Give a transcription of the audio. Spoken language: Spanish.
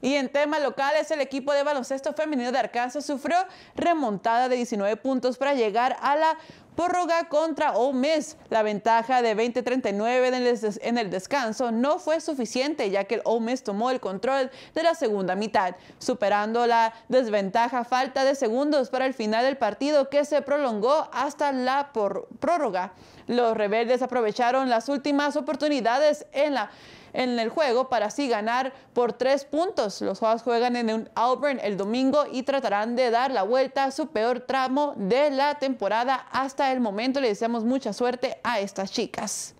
Y en temas locales, el equipo de baloncesto femenino de Arkansas sufrió remontada de 19 puntos para llegar a la prórroga contra Omes. La ventaja de 20-39 en el descanso no fue suficiente ya que el Ole tomó el control de la segunda mitad, superando la desventaja falta de segundos para el final del partido que se prolongó hasta la prórroga. Los rebeldes aprovecharon las últimas oportunidades en la en el juego para así ganar por tres puntos. Los Hawks juegan en Auburn el domingo y tratarán de dar la vuelta a su peor tramo de la temporada hasta el momento. Le deseamos mucha suerte a estas chicas.